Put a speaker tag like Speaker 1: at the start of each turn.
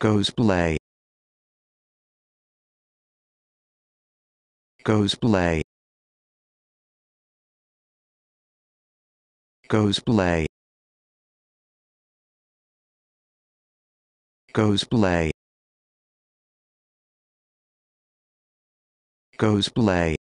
Speaker 1: goes play goes play goes play goes play goes play